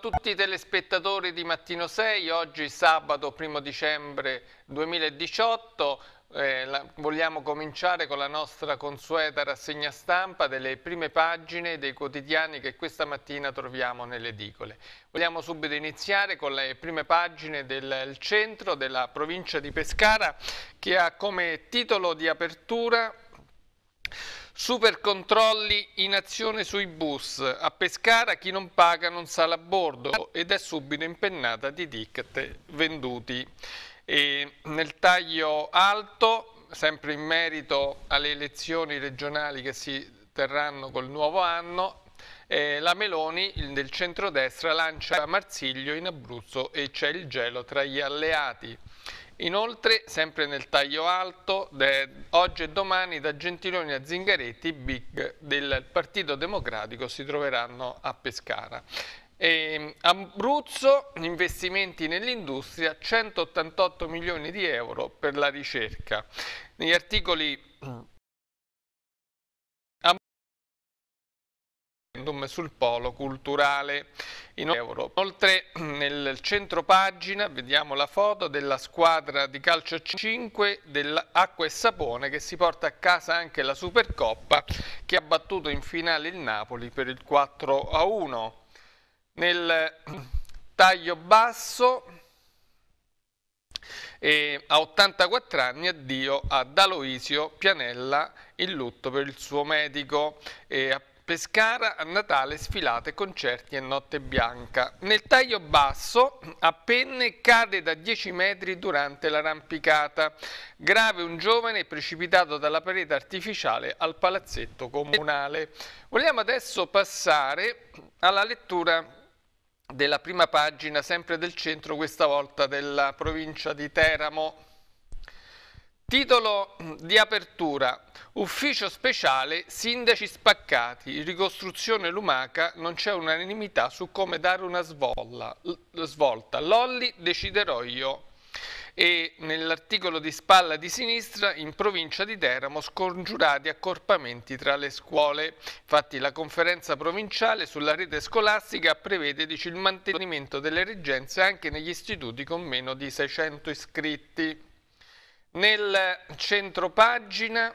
tutti i telespettatori di Mattino 6, oggi sabato 1 dicembre 2018 eh, la, vogliamo cominciare con la nostra consueta rassegna stampa delle prime pagine dei quotidiani che questa mattina troviamo nelle edicole. Vogliamo subito iniziare con le prime pagine del centro della provincia di Pescara che ha come titolo di apertura Super controlli in azione sui bus. A Pescara chi non paga non sale a bordo ed è subito impennata di ticket venduti. E nel taglio alto, sempre in merito alle elezioni regionali che si terranno col nuovo anno, eh, la Meloni del centrodestra lancia Marsiglio in Abruzzo e c'è il gelo tra gli alleati. Inoltre, sempre nel taglio alto, oggi e domani da Gentiloni a Zingaretti, i big del Partito Democratico si troveranno a Pescara. E ehm, Abruzzo, investimenti nell'industria, 188 milioni di euro per la ricerca. Negli articoli sul polo culturale in Europa. Inoltre nel centro pagina vediamo la foto della squadra di calcio 5 dell'Acqua e Sapone che si porta a casa anche la Supercoppa che ha battuto in finale il Napoli per il 4 a 1. Nel taglio basso e a 84 anni addio ad Aloisio Pianella in lutto per il suo medico e Pescara, a Natale sfilate, concerti e notte bianca. Nel taglio basso, a penne, cade da 10 metri durante l'arrampicata. Grave un giovane precipitato dalla parete artificiale al palazzetto comunale. Vogliamo adesso passare alla lettura della prima pagina, sempre del centro, questa volta della provincia di Teramo. Titolo di apertura Ufficio speciale Sindaci spaccati Ricostruzione lumaca Non c'è unanimità su come dare una svolta, svolta. Lolli deciderò io e nell'articolo di spalla di sinistra in provincia di Teramo scongiurati accorpamenti tra le scuole. Infatti la conferenza provinciale sulla rete scolastica prevede dice, il mantenimento delle reggenze anche negli istituti con meno di 600 iscritti. Nel centro pagina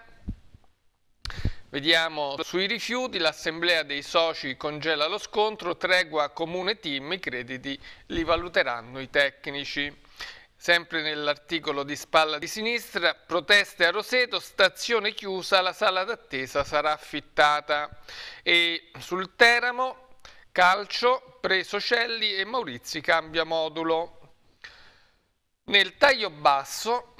vediamo sui rifiuti, l'assemblea dei soci congela lo scontro, tregua comune team, i crediti li valuteranno i tecnici. Sempre nell'articolo di spalla di sinistra, proteste a Roseto, stazione chiusa, la sala d'attesa sarà affittata. E sul Teramo, calcio, preso Celli e Maurizi cambia modulo. Nel taglio basso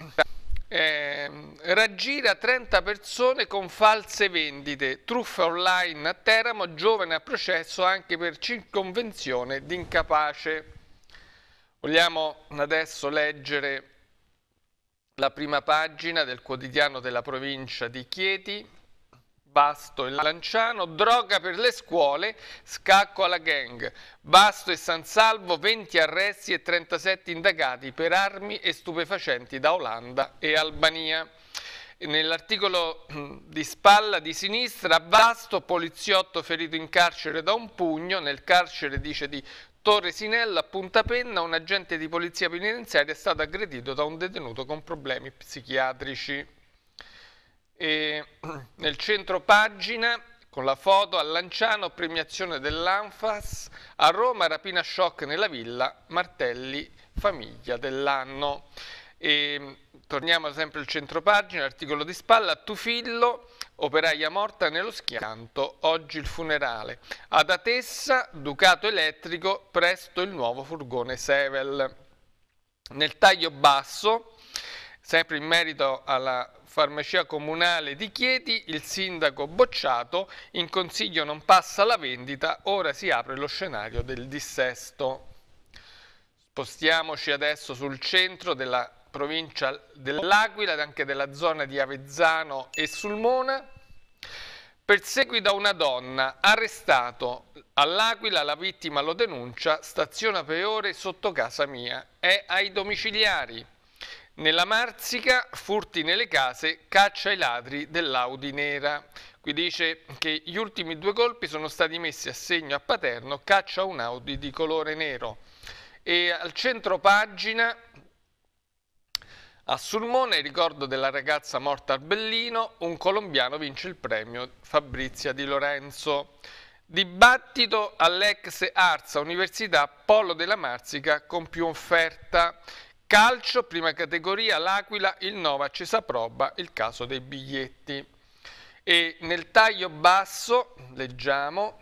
eh, raggira 30 persone con false vendite, truffa online a Teramo, giovane a processo anche per circonvenzione di incapace. Vogliamo adesso leggere la prima pagina del quotidiano della provincia di Chieti, Basto e Lanciano, droga per le scuole, scacco alla gang. Basto e San Salvo, 20 arresti e 37 indagati per armi e stupefacenti da Olanda e Albania. Nell'articolo di spalla di sinistra, Basto, poliziotto ferito in carcere da un pugno, nel carcere dice di Torre Torresinella, a Punta Penna, un agente di polizia penitenziaria è stato aggredito da un detenuto con problemi psichiatrici. E nel centro pagina con la foto a Lanciano, premiazione dell'Anfas, a Roma rapina shock nella villa, Martelli famiglia dell'anno. E torniamo sempre al centro pagina, articolo di spalla, Tufillo, operaia morta nello schianto, oggi il funerale. Ad Atessa, Ducato elettrico, presto il nuovo furgone Sevel. Nel taglio basso, sempre in merito alla farmacia comunale di Chieti, il sindaco bocciato, in consiglio non passa la vendita, ora si apre lo scenario del dissesto. Spostiamoci adesso sul centro della provincia dell'Aquila ed anche della zona di Avezzano e Sulmona. Perseguita una donna, arrestato all'Aquila, la vittima lo denuncia, staziona per ore sotto casa mia, è ai domiciliari. Nella Marzica, furti nelle case, caccia ai ladri dell'Audi nera. Qui dice che gli ultimi due colpi sono stati messi a segno a Paterno, caccia un Audi di colore nero. E al centro pagina, a Sulmone, ricordo della ragazza morta al Bellino, un colombiano vince il premio Fabrizia Di Lorenzo. Dibattito all'ex Arza Università Polo della Marzica con più offerta Calcio, prima categoria, l'Aquila, il Nova Cesaproba, il caso dei biglietti. E nel taglio basso, leggiamo,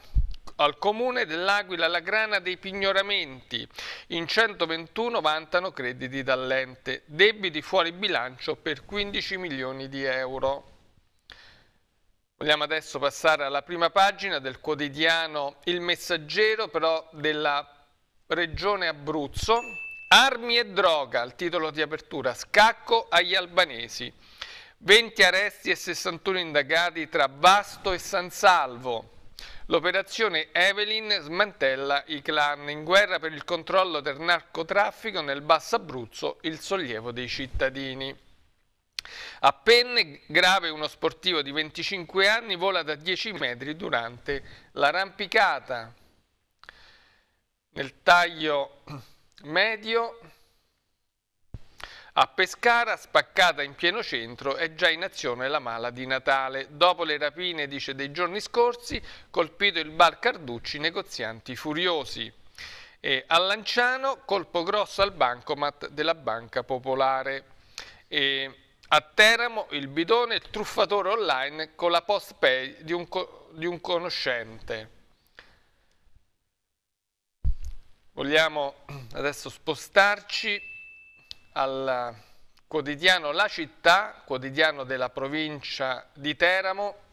al comune dell'Aquila la grana dei pignoramenti. In 121 vantano crediti dall'ente, debiti fuori bilancio per 15 milioni di euro. Vogliamo adesso passare alla prima pagina del quotidiano Il Messaggero, però della regione Abruzzo, Armi e droga, al titolo di apertura, scacco agli albanesi. 20 arresti e 61 indagati tra Vasto e San Salvo. L'operazione Evelyn smantella i clan in guerra per il controllo del narcotraffico nel Basso Abruzzo, il sollievo dei cittadini. A penne grave uno sportivo di 25 anni vola da 10 metri durante l'arrampicata. Nel taglio medio. A Pescara, spaccata in pieno centro, è già in azione la mala di Natale. Dopo le rapine, dice, dei giorni scorsi, colpito il bar Carducci, negozianti furiosi. E a Lanciano, colpo grosso al bancomat della Banca Popolare. E a Teramo, il bidone, il truffatore online con la post pay di un, co di un conoscente. Vogliamo adesso spostarci al quotidiano La Città, quotidiano della provincia di Teramo.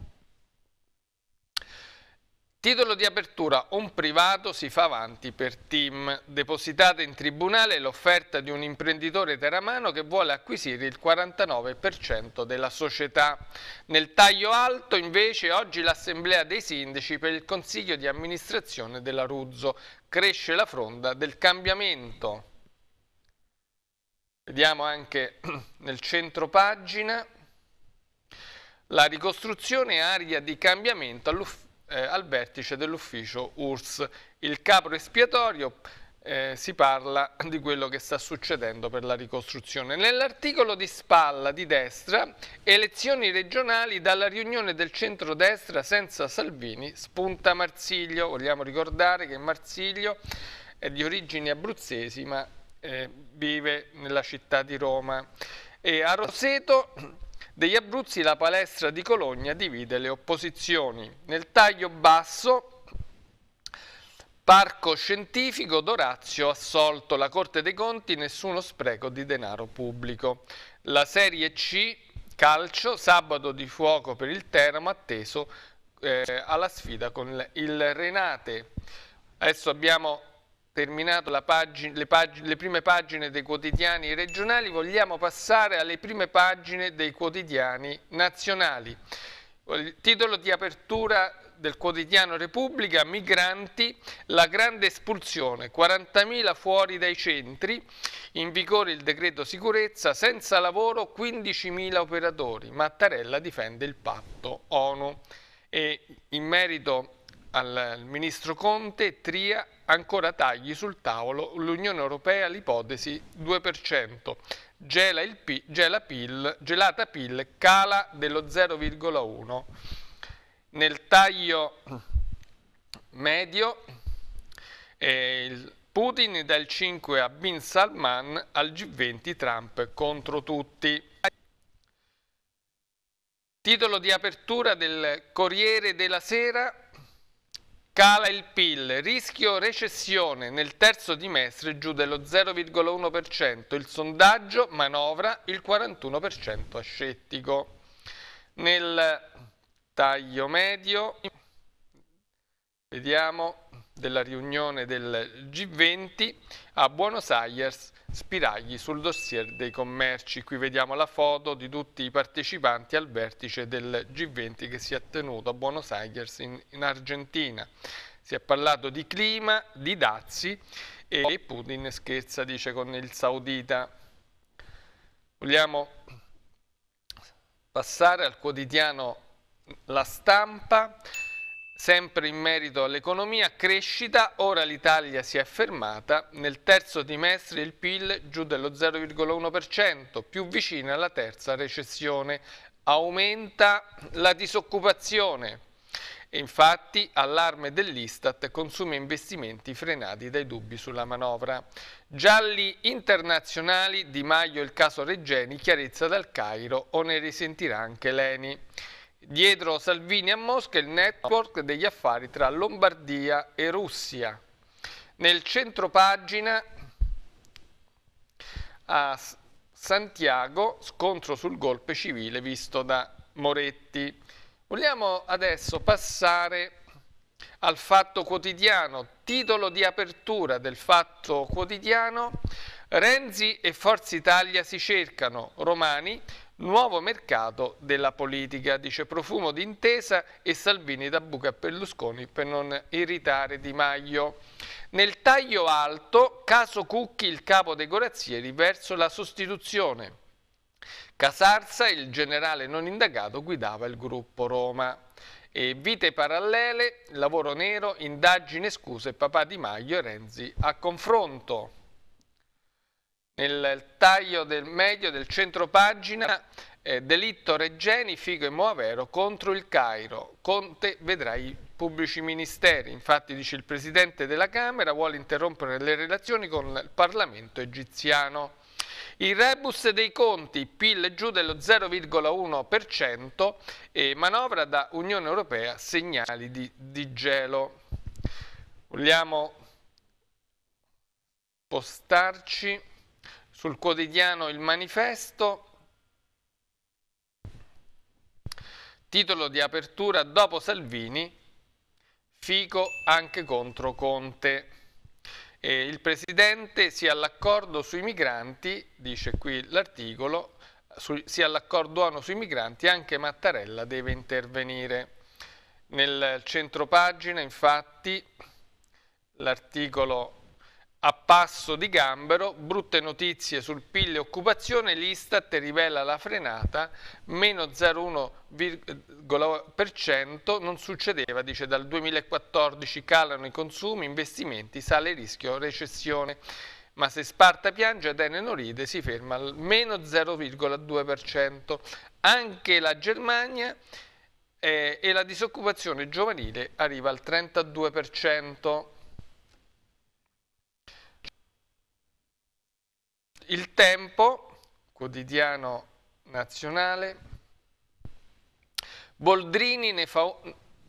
Titolo di apertura, un privato si fa avanti per team. Depositata in tribunale l'offerta di un imprenditore teramano che vuole acquisire il 49% della società. Nel taglio alto invece oggi l'assemblea dei sindaci per il consiglio di amministrazione della Ruzzo cresce la fronda del cambiamento. Vediamo anche nel centro pagina la ricostruzione aria di cambiamento eh, al vertice dell'ufficio URSS. Il capo espiatorio eh, si parla di quello che sta succedendo per la ricostruzione. Nell'articolo di spalla di destra, elezioni regionali dalla riunione del centrodestra senza Salvini, spunta Marsiglio. Vogliamo ricordare che Marsiglio è di origini abruzzesi ma eh, vive nella città di Roma. E a Roseto degli Abruzzi la palestra di Cologna divide le opposizioni. Nel taglio basso Parco scientifico Dorazio assolto la Corte dei Conti, nessuno spreco di denaro pubblico. La Serie C calcio, sabato di fuoco per il Teramo, atteso eh, alla sfida con il Renate. Adesso abbiamo terminato pagina, le, pagine, le prime pagine dei quotidiani regionali, vogliamo passare alle prime pagine dei quotidiani nazionali. Il titolo di apertura del quotidiano Repubblica, migranti, la grande espulsione, 40.000 fuori dai centri, in vigore il decreto sicurezza, senza lavoro 15.000 operatori, Mattarella difende il patto ONU e in merito al ministro Conte, Tria ancora tagli sul tavolo, l'Unione Europea l'ipotesi 2%, gela il, gelata PIL cala dello 0,1% nel taglio medio eh, Putin dal 5 a Bin Salman, al G20 Trump contro tutti. Titolo di apertura del Corriere della Sera, cala il PIL, rischio recessione nel terzo dimestre giù dello 0,1%, il sondaggio manovra il 41% ascettico. Nel taglio medio, vediamo, della riunione del G20 a Buenos Aires, spiragli sul dossier dei commerci. Qui vediamo la foto di tutti i partecipanti al vertice del G20 che si è tenuto a Buenos Aires in, in Argentina. Si è parlato di clima, di dazi e Putin scherza, dice, con il saudita. Vogliamo passare al quotidiano la stampa, sempre in merito all'economia, crescita, ora l'Italia si è fermata, nel terzo trimestre il PIL giù dello 0,1%, più vicina alla terza recessione, aumenta la disoccupazione. Infatti, allarme dell'Istat, consumi investimenti frenati dai dubbi sulla manovra. Gialli internazionali, Di Maio il caso Reggeni, chiarezza dal Cairo, o ne risentirà anche Leni. Dietro Salvini a Mosca il network degli affari tra Lombardia e Russia. Nel centro pagina a Santiago scontro sul golpe civile visto da Moretti. Vogliamo adesso passare al Fatto Quotidiano, titolo di apertura del Fatto Quotidiano, Renzi e Forza Italia si cercano, Romani, Nuovo mercato della politica, dice profumo d'intesa e Salvini da buca a Berlusconi per non irritare Di Maio. Nel taglio alto, caso Cucchi il capo dei corazzieri verso la sostituzione. Casarsa, il generale non indagato, guidava il gruppo Roma. E vite parallele, lavoro nero, indagine scuse, papà Di Maio e Renzi a confronto nel taglio del medio del centro pagina eh, delitto Reggeni, Figo e Moavero contro il Cairo. Conte vedrà i pubblici ministeri. Infatti, dice il Presidente della Camera, vuole interrompere le relazioni con il Parlamento egiziano. Il rebus dei conti, PIL giù dello 0,1% e manovra da Unione Europea, segnali di, di gelo. Vogliamo postarci sul quotidiano Il Manifesto, titolo di apertura dopo Salvini, Fico anche contro Conte. E il Presidente sia all'accordo sui migranti, dice qui l'articolo, sia all'accordo ONU sui migranti, anche Mattarella deve intervenire. Nel centro pagina infatti l'articolo a Passo di Gambero, brutte notizie sul PIL e occupazione, l'Istat rivela la frenata, meno 0,1%, non succedeva, dice, dal 2014 calano i consumi, investimenti, sale il rischio recessione. Ma se Sparta piange, Atene non ride, si ferma al meno 0,2%. Anche la Germania eh, e la disoccupazione giovanile arriva al 32%. Il Tempo, quotidiano nazionale, Boldrini ne fa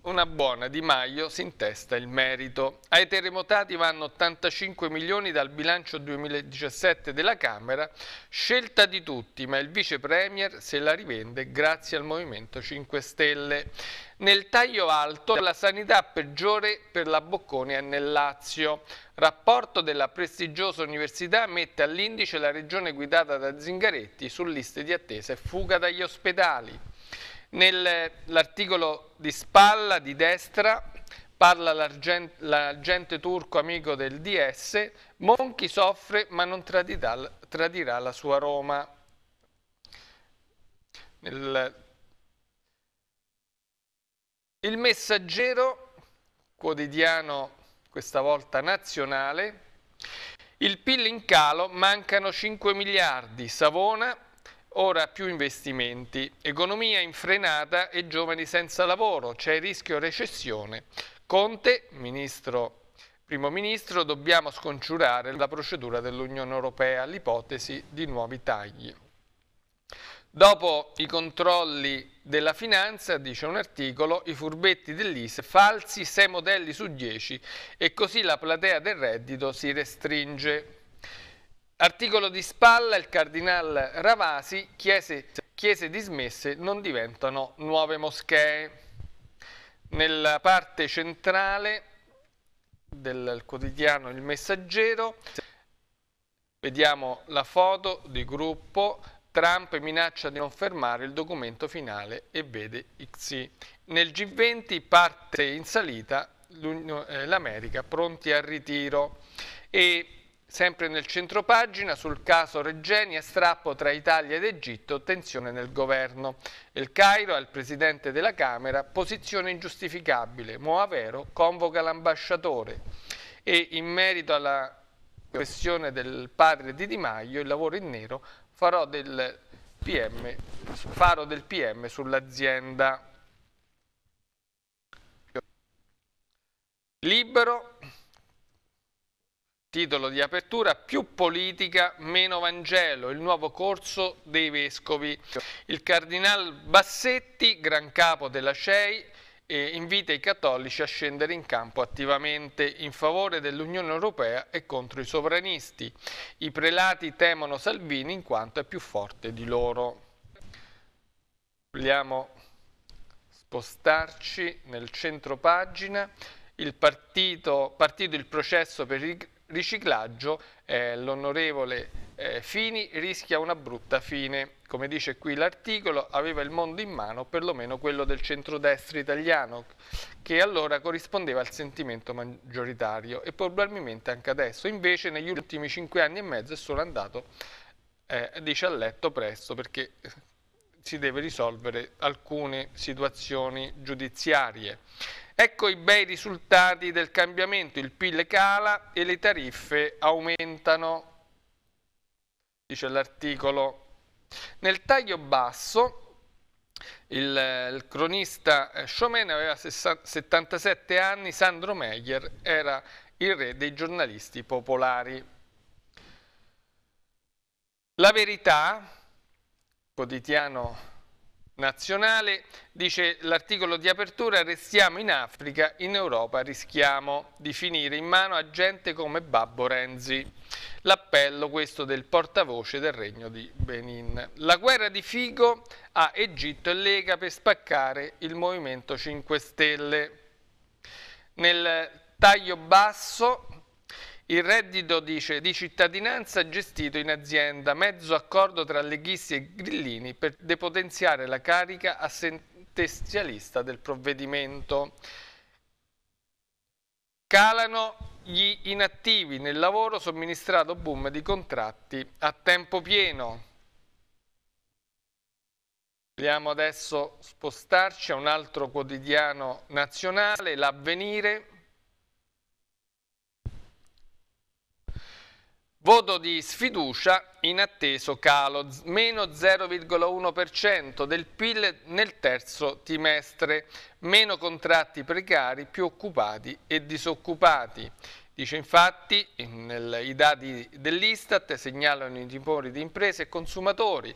una buona, Di Maio si intesta il merito. Ai terremotati vanno 85 milioni dal bilancio 2017 della Camera, scelta di tutti, ma il vice premier se la rivende grazie al Movimento 5 Stelle nel taglio alto la sanità peggiore per la Bocconia nel Lazio. Rapporto della prestigiosa università mette all'indice la regione guidata da Zingaretti su liste di attesa e fuga dagli ospedali. Nell'articolo di spalla di destra parla l'agente turco amico del DS, Monchi soffre ma non tradirà, tradirà la sua Roma. Nel il messaggero, quotidiano questa volta nazionale, il PIL in calo, mancano 5 miliardi, Savona, ora più investimenti, economia infrenata e giovani senza lavoro, c'è rischio recessione. Conte, ministro, primo ministro, dobbiamo sconciurare la procedura dell'Unione Europea, l'ipotesi di nuovi tagli. Dopo i controlli della finanza, dice un articolo, i furbetti dell'ISE falsi 6 modelli su 10 e così la platea del reddito si restringe. Articolo di spalla, il cardinal Ravasi, chiese, chiese dismesse non diventano nuove moschee. Nella parte centrale del quotidiano Il Messaggero vediamo la foto di gruppo Trump minaccia di non fermare il documento finale e vede XI. Nel G20 parte in salita eh, l'America pronti al ritiro e sempre nel centro pagina sul caso Regeni e strappo tra Italia ed Egitto, tensione nel governo. Il Cairo al presidente della Camera, posizione ingiustificabile, Moavero convoca l'ambasciatore e in merito alla questione del padre di Di Maio, il lavoro in nero, farò del PM, farò del PM sull'azienda libero, titolo di apertura, più politica, meno Vangelo, il nuovo corso dei Vescovi. Il Cardinale Bassetti, gran capo della CEI, eh, invita i cattolici a scendere in campo attivamente in favore dell'Unione Europea e contro i sovranisti. I prelati temono Salvini in quanto è più forte di loro. Vogliamo spostarci nel centro pagina. Il partito, partito il processo per il riciclaggio, eh, l'onorevole eh, Fini rischia una brutta fine. Come dice qui l'articolo, aveva il mondo in mano, perlomeno quello del centrodestra italiano, che allora corrispondeva al sentimento maggioritario e probabilmente anche adesso. Invece negli ultimi cinque anni e mezzo è solo andato, eh, dice, a letto presto perché si deve risolvere alcune situazioni giudiziarie. Ecco i bei risultati del cambiamento, il PIL cala e le tariffe aumentano dice l'articolo. Nel taglio basso il, il cronista Sciomene eh, aveva 60, 77 anni, Sandro Meyer era il re dei giornalisti popolari. La verità, quotidiano nazionale, dice l'articolo di apertura restiamo in Africa, in Europa rischiamo di finire in mano a gente come Babbo Renzi l'appello questo del portavoce del regno di Benin. La guerra di Figo a Egitto e Lega per spaccare il Movimento 5 Stelle. Nel taglio basso il reddito dice di cittadinanza gestito in azienda, mezzo accordo tra leghisti e grillini per depotenziare la carica assentestialista del provvedimento. Calano gli inattivi nel lavoro somministrato boom di contratti a tempo pieno. Vogliamo adesso spostarci a un altro quotidiano nazionale, l'Avvenire, Voto di sfiducia in atteso calo, meno 0,1% del PIL nel terzo trimestre, meno contratti precari, più occupati e disoccupati. Dice infatti, nel, i dati dell'Istat segnalano i timori di imprese e consumatori.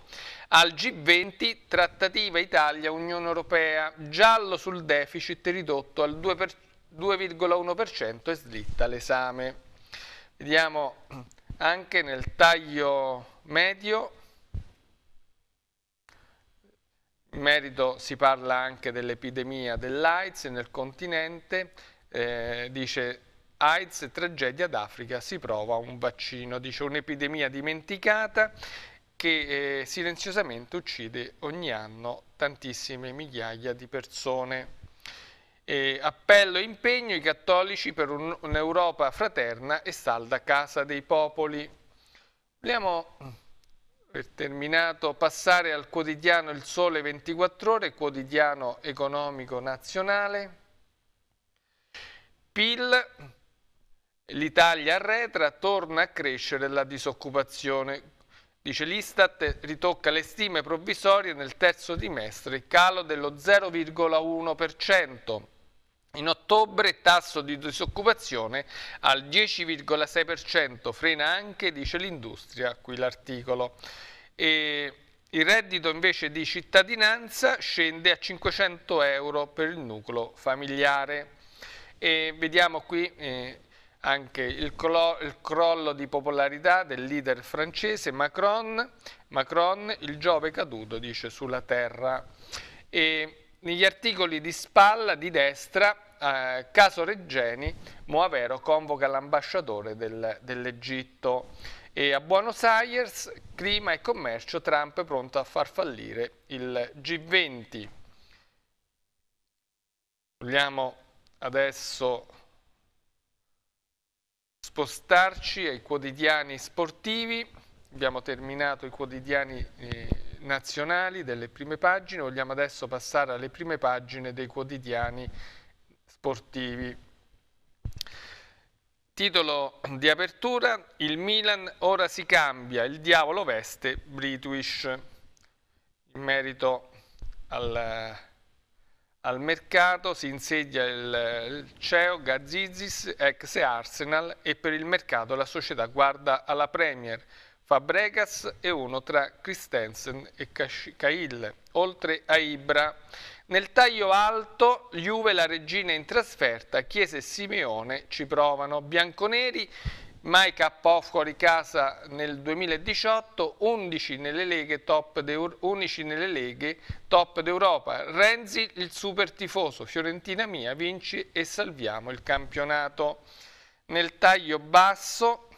Al G20 trattativa Italia-Unione Europea, giallo sul deficit ridotto al 2,1% e slitta l'esame. Vediamo anche nel taglio medio, in merito si parla anche dell'epidemia dell'AIDS nel continente, eh, dice AIDS, tragedia d'Africa, si prova un vaccino, dice un'epidemia dimenticata che eh, silenziosamente uccide ogni anno tantissime migliaia di persone. Eh, appello e impegno i cattolici per un'Europa fraterna e salda casa dei popoli. Vogliamo, per terminato, passare al quotidiano Il Sole 24 Ore, quotidiano economico nazionale. PIL, l'Italia arretra, torna a crescere la disoccupazione. Dice l'Istat, ritocca le stime provvisorie nel terzo trimestre, calo dello 0,1%. In ottobre tasso di disoccupazione al 10,6%, frena anche, dice l'industria, qui l'articolo. il reddito invece di cittadinanza scende a 500 euro per il nucleo familiare. E vediamo qui eh, anche il, clo, il, crollo di popolarità del leader francese Macron, Macron il Giove caduto, dice, sulla terra. E negli articoli di spalla di destra, eh, caso Reggeni, Moavero convoca l'ambasciatore dell'Egitto e a Buenos Aires, clima e commercio, Trump è pronto a far fallire il G20. Vogliamo adesso spostarci ai quotidiani sportivi, abbiamo terminato i quotidiani eh, nazionali, delle prime pagine, vogliamo adesso passare alle prime pagine dei quotidiani sportivi. Titolo di apertura, il Milan ora si cambia, il diavolo veste British. In merito al, al mercato si insedia il, il CEO Gazzizis, ex Arsenal, e per il mercato la società guarda alla Premier. Fabregas e uno tra Christensen e Cahill, oltre a Ibra. Nel taglio alto, Juve la regina in trasferta, Chiesa e Simeone ci provano. Bianconeri, mai KO fuori casa nel 2018, 11 nelle leghe top, nelle leghe top d'Europa. Renzi, il super tifoso, Fiorentina mia, vinci e salviamo il campionato. Nel taglio basso,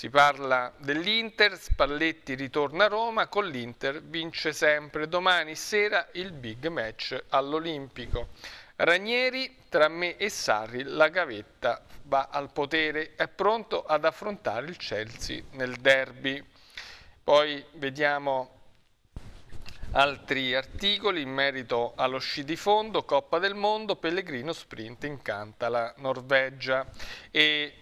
si parla dell'Inter, Spalletti ritorna a Roma, con l'Inter vince sempre. Domani sera il big match all'Olimpico. Ranieri, tra me e Sarri, la gavetta va al potere, è pronto ad affrontare il Chelsea nel derby. Poi vediamo altri articoli in merito allo sci di fondo, Coppa del Mondo, Pellegrino Sprint incanta la Norvegia e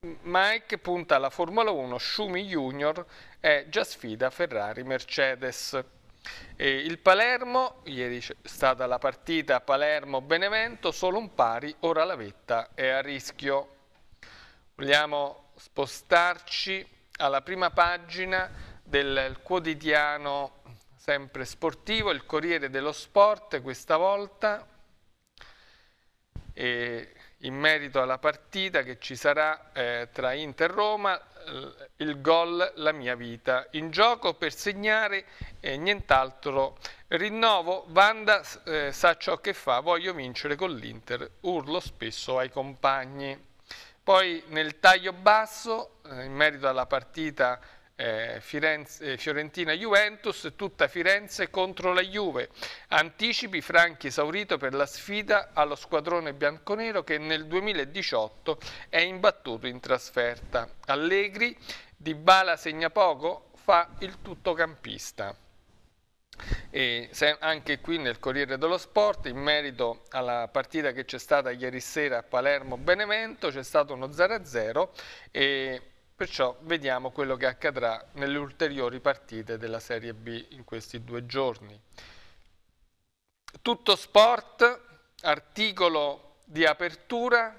Mike punta alla Formula 1, Schumi Junior è già sfida Ferrari-Mercedes. il Palermo, ieri è stata la partita Palermo-Benevento, solo un pari, ora la vetta è a rischio. Vogliamo spostarci alla prima pagina del quotidiano sempre sportivo, il Corriere dello Sport questa volta. E in merito alla partita che ci sarà eh, tra Inter e Roma, eh, il gol La mia vita. In gioco per segnare eh, nient'altro. Rinnovo, Vanda eh, sa ciò che fa, voglio vincere con l'Inter, urlo spesso ai compagni. Poi nel taglio basso, eh, in merito alla partita eh, Firenze, eh, Fiorentina-Juventus, tutta Firenze contro la Juve. Anticipi Franchi esaurito per la sfida allo squadrone bianconero che nel 2018 è imbattuto in trasferta. Allegri, Di Bala segna poco, fa il tuttocampista. E anche qui nel Corriere dello Sport in merito alla partita che c'è stata ieri sera a Palermo-Benevento c'è stato uno 0-0 e Perciò vediamo quello che accadrà nelle ulteriori partite della Serie B in questi due giorni. Tutto sport, articolo di apertura,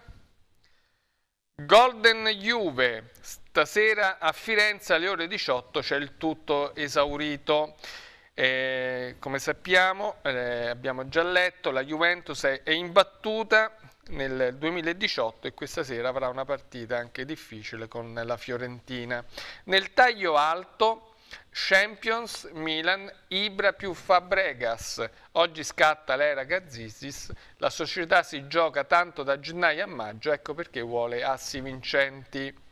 Golden Juve, stasera a Firenze alle ore 18 c'è il tutto esaurito. Eh, come sappiamo, eh, abbiamo già letto, la Juventus è imbattuta, nel 2018 e questa sera avrà una partita anche difficile con la Fiorentina. Nel taglio alto Champions Milan Ibra più Fabregas. Oggi scatta l'era Gazzisis, la società si gioca tanto da gennaio a maggio, ecco perché vuole assi vincenti.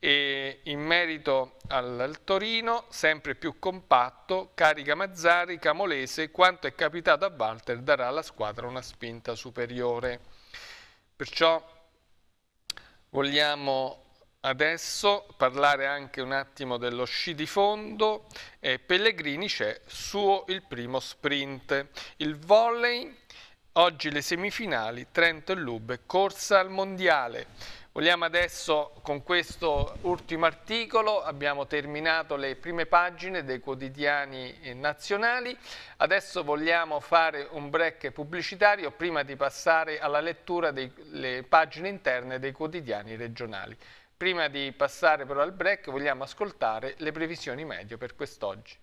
E in merito al Torino, sempre più compatto, carica Mazzari, Camolese, quanto è capitato a Walter darà alla squadra una spinta superiore. Perciò vogliamo adesso parlare anche un attimo dello sci di fondo. Eh, Pellegrini c'è suo il primo sprint. Il volley, oggi le semifinali, Trento e Lube, corsa al mondiale. Vogliamo adesso con questo ultimo articolo, abbiamo terminato le prime pagine dei quotidiani eh, nazionali, adesso vogliamo fare un break pubblicitario prima di passare alla lettura delle pagine interne dei quotidiani regionali. Prima di passare però al break vogliamo ascoltare le previsioni medio per quest'oggi.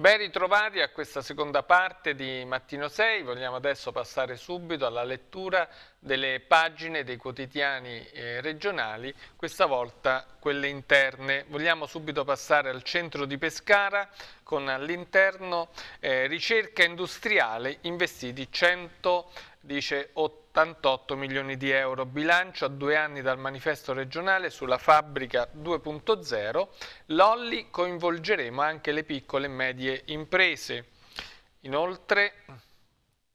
Ben ritrovati a questa seconda parte di Mattino 6, vogliamo adesso passare subito alla lettura delle pagine dei quotidiani eh, regionali, questa volta quelle interne. Vogliamo subito passare al centro di Pescara con all'interno eh, ricerca industriale investiti 100 dice 88 milioni di euro. Bilancio a due anni dal manifesto regionale sulla fabbrica 2.0. Lolli coinvolgeremo anche le piccole e medie imprese. Inoltre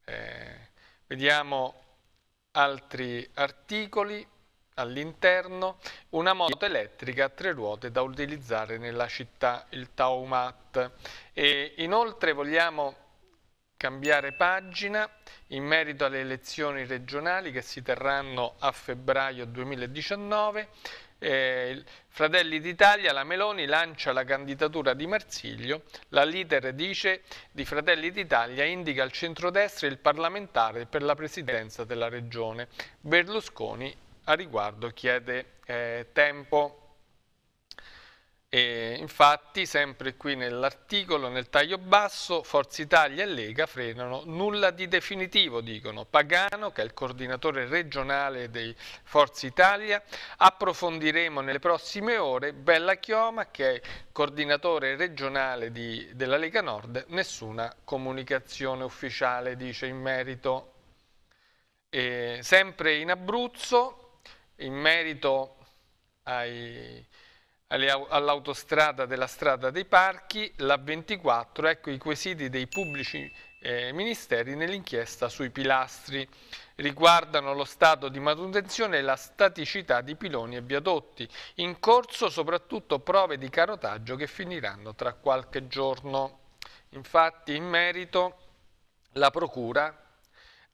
eh, vediamo altri articoli all'interno, una moto elettrica a tre ruote da utilizzare nella città, il Taumat. E inoltre vogliamo cambiare pagina in merito alle elezioni regionali che si terranno a febbraio 2019. Eh, Fratelli d'Italia, la Meloni lancia la candidatura di Marsiglio, la leader dice di Fratelli d'Italia indica al centrodestra il parlamentare per la presidenza della regione. Berlusconi a riguardo chiede eh, tempo. E infatti, sempre qui nell'articolo, nel taglio basso, Forza Italia e Lega frenano nulla di definitivo, dicono. Pagano, che è il coordinatore regionale dei Forza Italia, approfondiremo nelle prossime ore. Bella Chioma, che è coordinatore regionale di, della Lega Nord, nessuna comunicazione ufficiale, dice in merito. E sempre in Abruzzo, in merito ai all'autostrada della strada dei parchi, la 24, ecco i quesiti dei pubblici eh, ministeri nell'inchiesta sui pilastri. Riguardano lo stato di manutenzione e la staticità di piloni e viadotti, in corso soprattutto prove di carotaggio che finiranno tra qualche giorno. Infatti in merito la Procura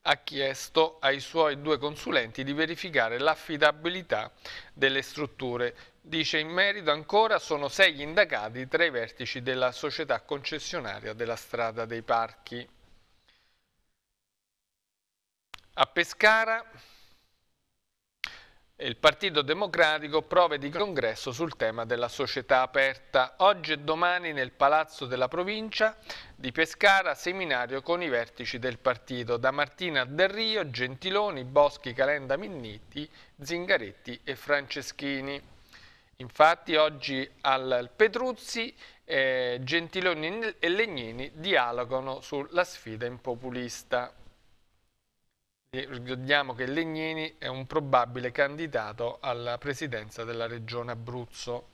ha chiesto ai suoi due consulenti di verificare l'affidabilità delle strutture. Dice in merito ancora sono sei gli indagati tra i vertici della società concessionaria della strada dei parchi. A Pescara il Partito Democratico prove di congresso sul tema della società aperta. Oggi e domani nel Palazzo della Provincia di Pescara, seminario con i vertici del partito, da Martina Del Rio, Gentiloni, Boschi, Calenda, Minniti, Zingaretti e Franceschini. Infatti oggi al Petruzzi eh, Gentiloni e Legnini dialogano sulla sfida impopulista. Ricordiamo che Legnini è un probabile candidato alla presidenza della regione Abruzzo.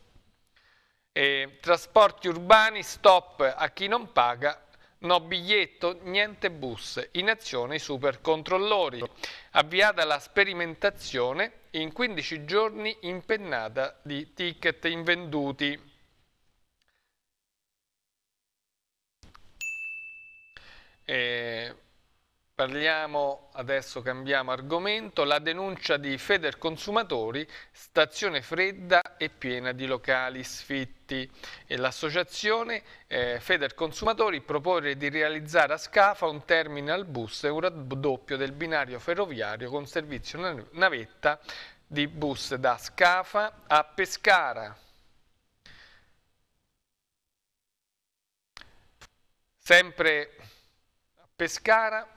E, trasporti urbani, stop a chi non paga, no biglietto, niente bus, in azione i super controllori. Avviata la sperimentazione, in 15 giorni impennata di ticket invenduti. E Parliamo adesso, cambiamo argomento, la denuncia di Feder Consumatori, stazione fredda e piena di locali sfitti. L'associazione eh, Feder Consumatori propone di realizzare a Scafa un terminal bus e un raddoppio del binario ferroviario con servizio navetta di bus da Scafa a Pescara. Sempre a Pescara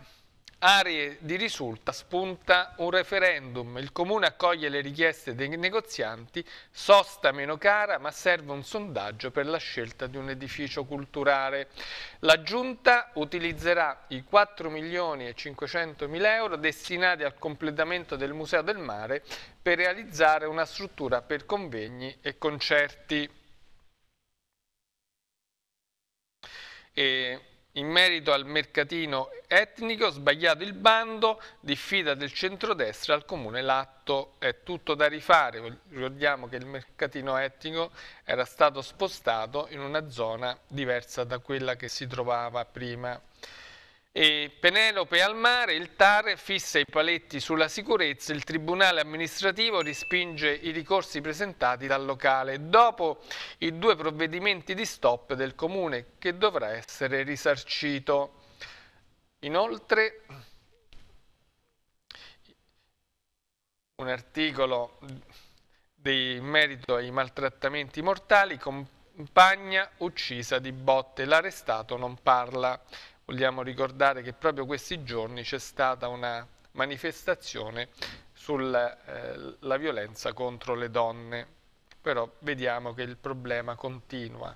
Aree di risulta spunta un referendum, il Comune accoglie le richieste dei negozianti, sosta meno cara ma serve un sondaggio per la scelta di un edificio culturale. La Giunta utilizzerà i 4 milioni e 500 mila euro destinati al completamento del Museo del Mare per realizzare una struttura per convegni e concerti. E in merito al mercatino etnico, sbagliato il bando, diffida del centrodestra al comune Latto. È tutto da rifare, ricordiamo che il mercatino etnico era stato spostato in una zona diversa da quella che si trovava prima. E Penelope al mare, il TAR fissa i paletti sulla sicurezza, il Tribunale amministrativo rispinge i ricorsi presentati dal locale dopo i due provvedimenti di stop del Comune che dovrà essere risarcito. Inoltre un articolo in merito ai maltrattamenti mortali, compagna uccisa di botte, l'arrestato non parla vogliamo ricordare che proprio questi giorni c'è stata una manifestazione sulla eh, violenza contro le donne, però vediamo che il problema continua.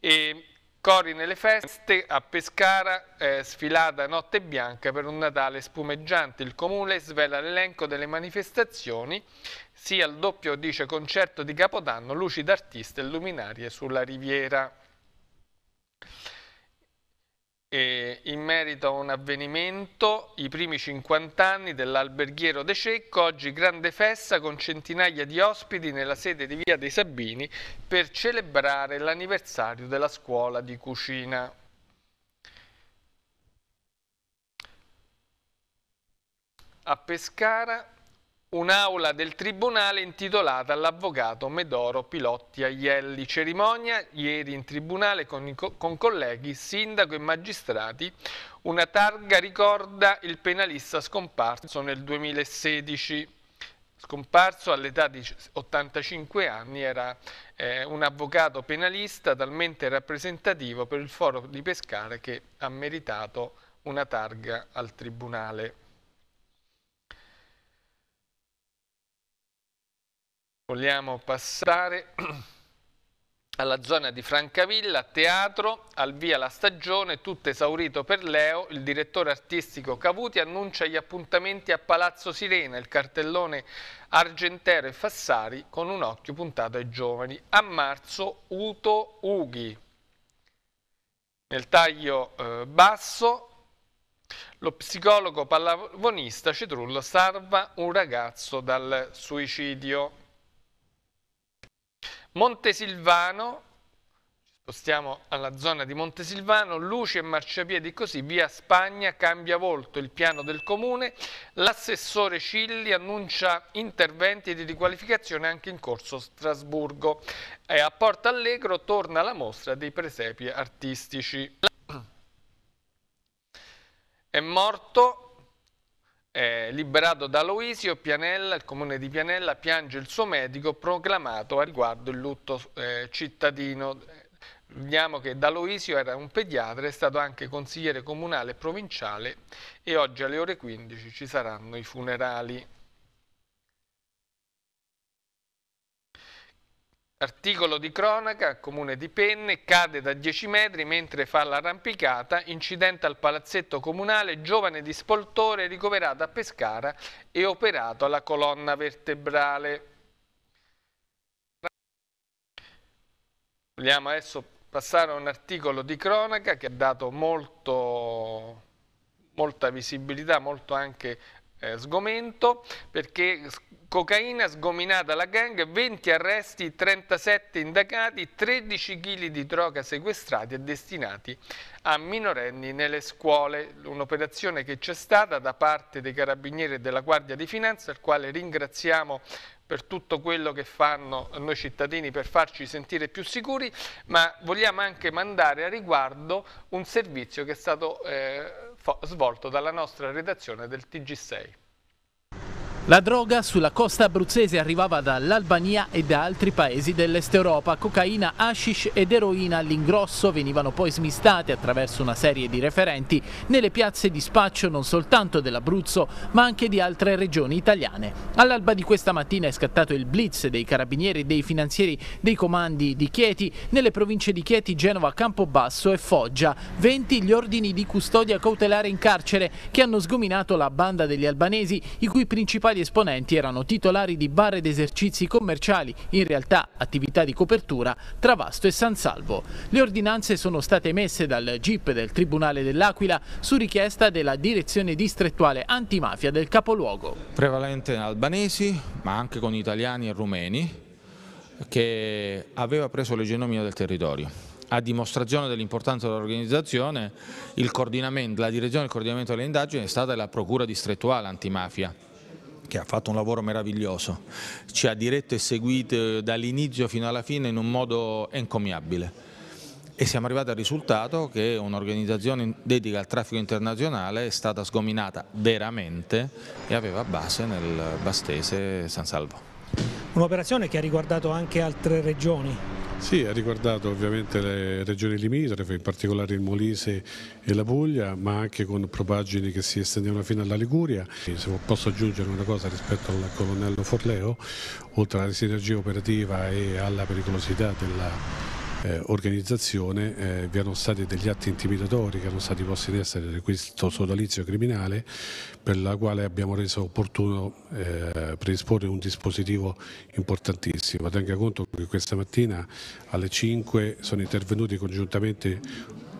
E Cori nelle feste, a Pescara, eh, sfilata notte bianca per un Natale spumeggiante. Il comune svela l'elenco delle manifestazioni, sia il doppio dice concerto di Capodanno, luci d'artista e luminarie sulla riviera eh, in merito a un avvenimento, i primi 50 anni dell'alberghiero De Cecco, oggi grande festa con centinaia di ospiti nella sede di Via dei Sabini per celebrare l'anniversario della scuola di cucina. A Pescara un'aula del Tribunale intitolata all'avvocato Medoro Pilotti Aielli. Cerimonia ieri in Tribunale con, con colleghi, sindaco e magistrati. Una targa ricorda il penalista scomparso nel 2016 scomparso all'età di 85 anni, era eh, un avvocato penalista talmente rappresentativo per il foro di Pescara che ha meritato una targa al Tribunale. Vogliamo passare alla zona di Francavilla, teatro, al via la stagione, tutto esaurito per Leo, il direttore artistico Cavuti annuncia gli appuntamenti a Palazzo Sirena, il cartellone Argentero e Fassari con un occhio puntato ai giovani. A marzo Uto Ughi. Nel taglio eh, basso lo psicologo pallavolonista Cetrullo salva un ragazzo dal suicidio. Montesilvano, spostiamo alla zona di Montesilvano, luci e marciapiedi così, via Spagna cambia volto il piano del comune, l'assessore Cilli annuncia interventi di riqualificazione anche in corso Strasburgo e a Porto Allegro torna la mostra dei presepi artistici. È morto eh, liberato da Aloisio, Pianella, il comune di Pianella piange il suo medico proclamato a riguardo il lutto eh, cittadino. Vediamo che D'Aloisio era un pediatra, è stato anche consigliere comunale e provinciale e oggi alle ore 15 ci saranno i funerali. Articolo di cronaca, comune di Penne, cade da 10 metri mentre fa l'arrampicata, incidente al palazzetto comunale, giovane dispoltore ricoverato a Pescara e operato alla colonna vertebrale. Vogliamo adesso passare a un articolo di cronaca che ha dato molto, molta visibilità, molto anche eh, sgomento perché cocaina sgominata la gang, 20 arresti, 37 indagati, 13 kg di droga sequestrati e destinati a minorenni nelle scuole. Un'operazione che c'è stata da parte dei carabinieri e della Guardia di Finanza, al quale ringraziamo per tutto quello che fanno noi cittadini per farci sentire più sicuri, ma vogliamo anche mandare a riguardo un servizio che è stato... Eh, svolto dalla nostra redazione del TG6. La droga sulla costa abruzzese arrivava dall'Albania e da altri paesi dell'est Europa. Cocaina, hashish ed eroina all'ingrosso venivano poi smistate attraverso una serie di referenti nelle piazze di spaccio non soltanto dell'Abruzzo ma anche di altre regioni italiane. All'alba di questa mattina è scattato il blitz dei carabinieri e dei finanzieri dei comandi di Chieti nelle province di Chieti, Genova, Campobasso e Foggia. 20 gli ordini di custodia cautelare in carcere che hanno sgominato la banda degli albanesi i cui principali Tali esponenti erano titolari di bar ed esercizi commerciali, in realtà attività di copertura tra Vasto e San Salvo. Le ordinanze sono state emesse dal GIP del Tribunale dell'Aquila su richiesta della direzione distrettuale antimafia del capoluogo. Prevalente in albanesi, ma anche con italiani e rumeni, che aveva preso le del territorio a dimostrazione dell'importanza dell'organizzazione, la direzione del coordinamento delle indagini è stata la Procura distrettuale antimafia che ha fatto un lavoro meraviglioso, ci ha diretto e seguito eh, dall'inizio fino alla fine in un modo encomiabile e siamo arrivati al risultato che un'organizzazione dedica al traffico internazionale è stata sgominata veramente e aveva base nel Bastese San Salvo. Un'operazione che ha riguardato anche altre regioni. Sì, ha riguardato ovviamente le regioni limitrofe, in particolare il Molise e la Puglia, ma anche con propaggini che si estendevano fino alla Liguria. Se posso aggiungere una cosa rispetto al colonnello Forleo, oltre alla sinergia operativa e alla pericolosità della eh, organizzazione eh, vi erano stati degli atti intimidatori che erano stati posti in essere di questo sodalizio criminale per la quale abbiamo reso opportuno eh, predisporre un dispositivo importantissimo. Tenga conto che questa mattina alle 5 sono intervenuti congiuntamente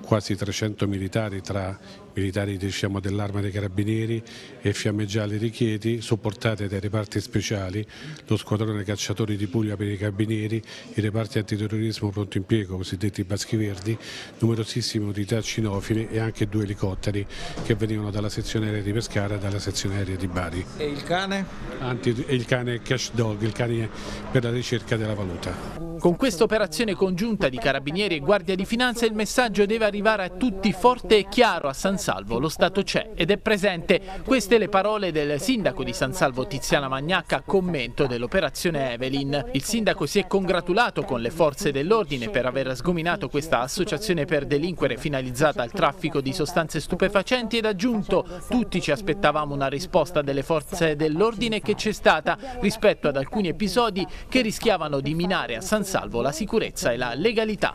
quasi 300 militari tra militari diciamo, dell'Arma dei Carabinieri e fiammeggiali di Chieti, supportate dai reparti speciali, lo squadrone cacciatori di Puglia per i Carabinieri, i reparti antiterrorismo pronto impiego, cosiddetti baschi verdi, numerosissime unità cinofile e anche due elicotteri che venivano dalla sezione aerea di Pescara e dalla sezione aerea di Bari. E il cane? Anti, il cane cash dog, il cane per la ricerca della valuta. Con questa operazione congiunta di Carabinieri e Guardia di Finanza il messaggio deve arrivare a tutti forte e chiaro a San Salvo, lo Stato c'è ed è presente. Queste le parole del sindaco di San Salvo Tiziana Magnacca a commento dell'operazione Evelyn. Il sindaco si è congratulato con le forze dell'ordine per aver sgominato questa associazione per delinquere finalizzata al traffico di sostanze stupefacenti ed aggiunto tutti ci aspettavamo una risposta delle forze dell'ordine che c'è stata rispetto ad alcuni episodi che rischiavano di minare a San Salvo la sicurezza e la legalità.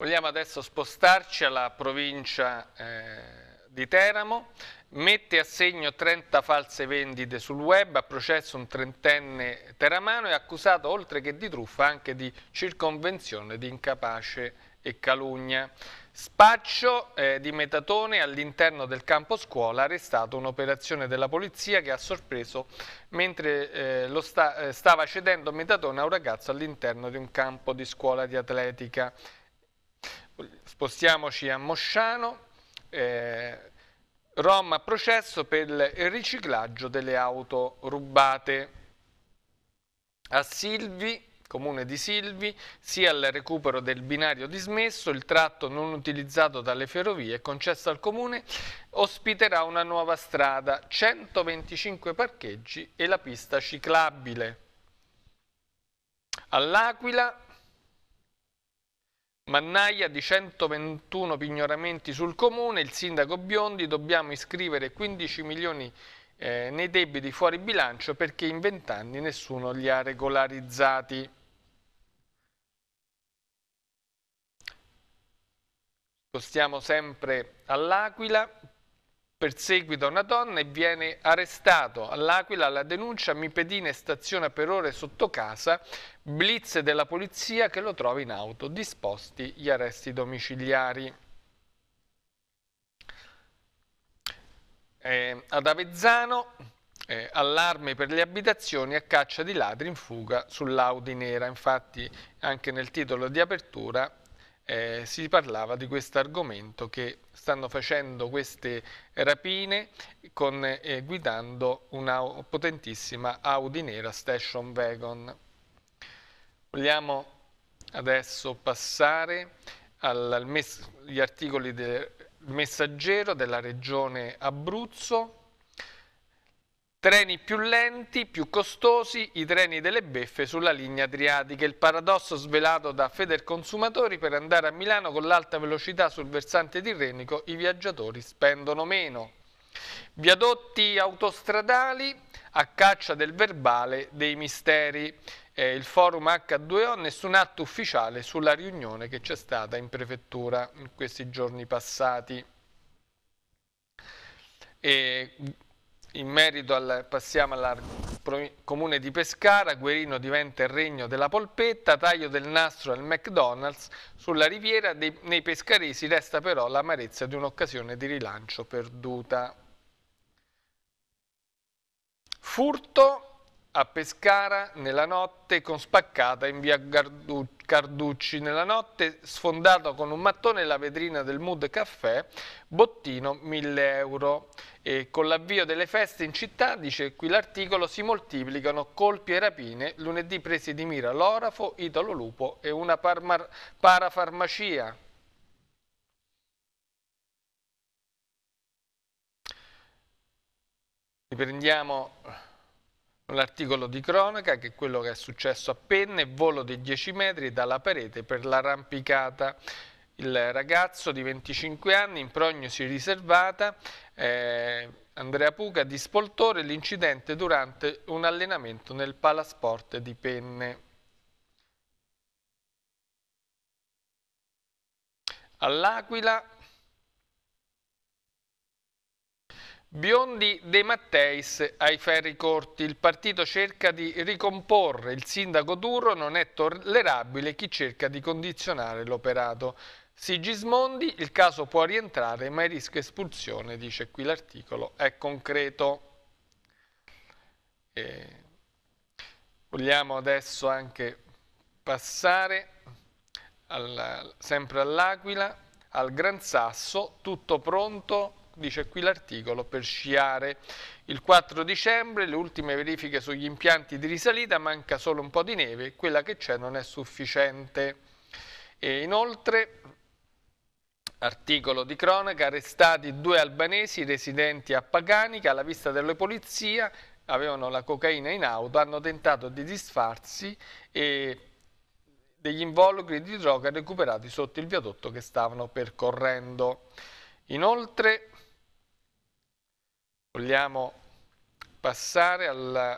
Vogliamo adesso spostarci alla provincia eh, di Teramo. Mette a segno 30 false vendite sul web, ha processo un trentenne teramano e accusato oltre che di truffa anche di circonvenzione di incapace e calunnia. Spaccio eh, di metatone all'interno del campo scuola, arrestato un'operazione della polizia che ha sorpreso mentre eh, lo sta, eh, stava cedendo metatone a un ragazzo all'interno di un campo di scuola di atletica. Spostiamoci a Mosciano, eh, Rom processo per il riciclaggio delle auto rubate. A Silvi, comune di Silvi, sia al recupero del binario dismesso, il tratto non utilizzato dalle ferrovie concesso al comune, ospiterà una nuova strada, 125 parcheggi e la pista ciclabile. All'Aquila Mannaia di 121 pignoramenti sul comune, il sindaco Biondi, dobbiamo iscrivere 15 milioni eh, nei debiti fuori bilancio perché in 20 anni nessuno li ha regolarizzati. Spostiamo sempre all'Aquila, perseguita una donna e viene arrestato. All'Aquila la denuncia, Mipedine staziona per ore sotto casa, blitz della polizia che lo trova in auto, disposti gli arresti domiciliari. Eh, ad Avezzano eh, allarme per le abitazioni a caccia di ladri in fuga sull'Audi nera. Infatti anche nel titolo di apertura eh, si parlava di questo argomento che stanno facendo queste rapine con, eh, guidando una potentissima Audi nera station wagon. Vogliamo adesso passare agli articoli del messaggero della regione Abruzzo Treni più lenti, più costosi, i treni delle beffe sulla linea adriatica. Il paradosso svelato da Federconsumatori per andare a Milano con l'alta velocità sul versante tirrenico i viaggiatori spendono meno. Viadotti autostradali a caccia del verbale dei misteri. Eh, il forum H2O, nessun atto ufficiale sulla riunione che c'è stata in prefettura in questi giorni passati. E in merito al, passiamo al comune di Pescara, Guerino diventa il regno della polpetta, taglio del nastro al McDonald's, sulla riviera dei, nei pescaresi resta però l'amarezza di un'occasione di rilancio perduta. Furto a Pescara nella notte con spaccata in via Carducci nella notte sfondato con un mattone la vetrina del Mood Caffè bottino 1000 euro e con l'avvio delle feste in città dice qui l'articolo si moltiplicano colpi e rapine lunedì presi di mira l'orafo, Italo Lupo e una parafarmacia riprendiamo L'articolo di cronaca che è quello che è successo a Penne, volo di 10 metri dalla parete per l'arrampicata. Il ragazzo di 25 anni in prognosi riservata, eh, Andrea Puca di Spoltore, l'incidente durante un allenamento nel palasport di Penne. All'Aquila Biondi De Matteis ai ferri corti. Il partito cerca di ricomporre il sindaco Turro, non è tollerabile chi cerca di condizionare l'operato. Sigismondi, il caso può rientrare, ma il rischio espulsione, dice qui l'articolo, è concreto. E vogliamo adesso anche passare alla, sempre all'Aquila, al Gran Sasso, tutto pronto dice qui l'articolo, per sciare. Il 4 dicembre le ultime verifiche sugli impianti di risalita, manca solo un po' di neve, quella che c'è non è sufficiente. E inoltre, articolo di cronaca, arrestati due albanesi residenti a Paganica alla vista delle polizie, avevano la cocaina in auto, hanno tentato di disfarsi e degli involucri di droga recuperati sotto il viadotto che stavano percorrendo. Inoltre Vogliamo passare allo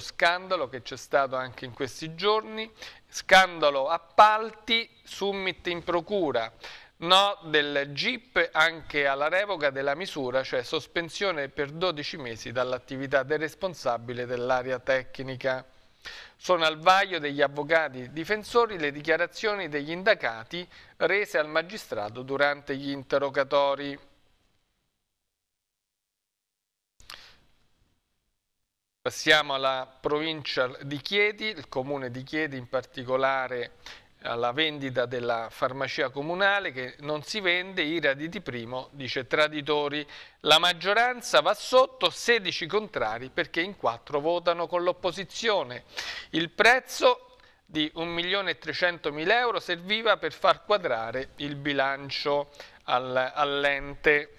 scandalo che c'è stato anche in questi giorni, scandalo appalti, summit in procura, no del GIP anche alla revoca della misura, cioè sospensione per 12 mesi dall'attività del responsabile dell'area tecnica. Sono al vaglio degli avvocati difensori le dichiarazioni degli indagati rese al magistrato durante gli interrogatori. Passiamo alla provincia di Chieti, il comune di Chieti in particolare alla vendita della farmacia comunale che non si vende, Iradi di Primo dice traditori, la maggioranza va sotto 16 contrari perché in 4 votano con l'opposizione. Il prezzo di 1.300.000 euro serviva per far quadrare il bilancio all'ente.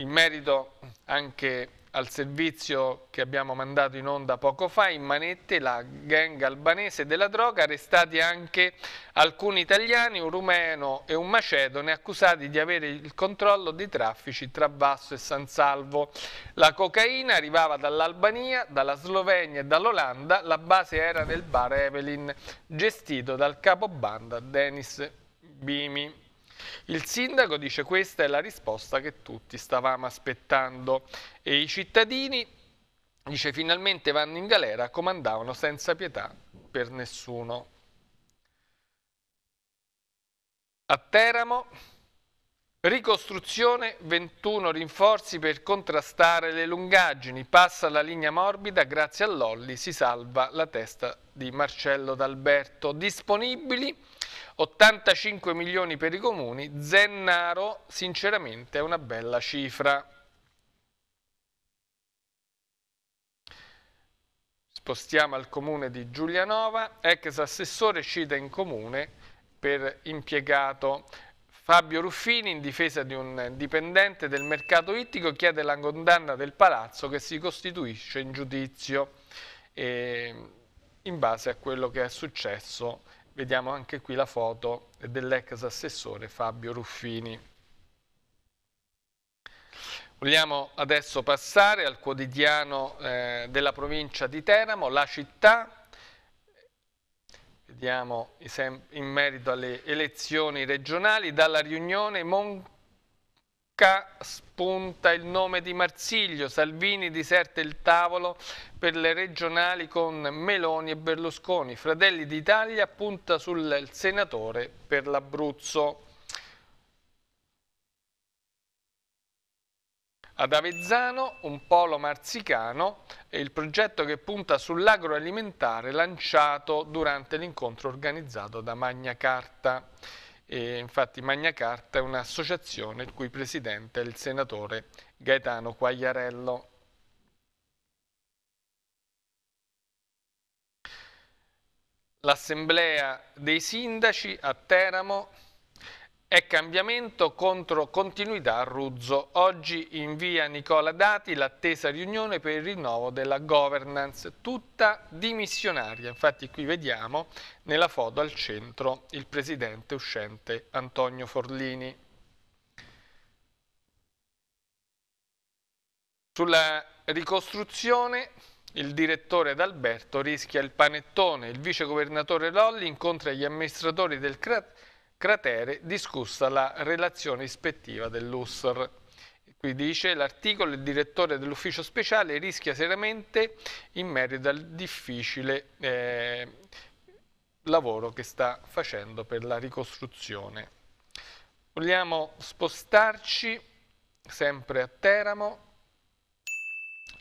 in merito anche al servizio che abbiamo mandato in onda poco fa, in manette la gang albanese della droga, arrestati anche alcuni italiani, un rumeno e un macedone, accusati di avere il controllo dei traffici tra Basso e San Salvo. La cocaina arrivava dall'Albania, dalla Slovenia e dall'Olanda, la base era nel bar Evelyn, gestito dal capobanda Denis Bimi. Il sindaco dice questa è la risposta che tutti stavamo aspettando e i cittadini, dice finalmente vanno in galera, comandavano senza pietà per nessuno. A Teramo, ricostruzione 21 rinforzi per contrastare le lungaggini, passa la linea morbida, grazie a Lolli si salva la testa di Marcello D'Alberto. Disponibili 85 milioni per i comuni, Zennaro sinceramente è una bella cifra. Spostiamo al comune di Giulianova, ex assessore cita in comune per impiegato. Fabio Ruffini, in difesa di un dipendente del mercato ittico, chiede la condanna del palazzo che si costituisce in giudizio eh, in base a quello che è successo vediamo anche qui la foto dell'ex assessore Fabio Ruffini. Vogliamo adesso passare al quotidiano eh, della provincia di Teramo, la città. Vediamo in merito alle elezioni regionali, dalla riunione Monti spunta il nome di Marsiglio, Salvini diserta il tavolo per le regionali con Meloni e Berlusconi, Fratelli d'Italia punta sul senatore per l'Abruzzo. Ad Avezzano, un polo marzicano, è il progetto che punta sull'agroalimentare lanciato durante l'incontro organizzato da Magna Carta. E infatti Magna Carta è un'associazione il cui presidente è il senatore Gaetano Quagliarello. L'assemblea dei sindaci a Teramo è cambiamento contro continuità a Ruzzo. Oggi in via Nicola Dati l'attesa riunione per il rinnovo della governance, tutta dimissionaria. Infatti qui vediamo nella foto al centro il presidente uscente Antonio Forlini. Sulla ricostruzione il direttore D'Alberto rischia il panettone, il vice governatore Lolli incontra gli amministratori del CRAT cratere discussa la relazione ispettiva dell'USR. Qui dice l'articolo il direttore dell'ufficio speciale rischia seriamente in merito al difficile eh, lavoro che sta facendo per la ricostruzione. Vogliamo spostarci sempre a Teramo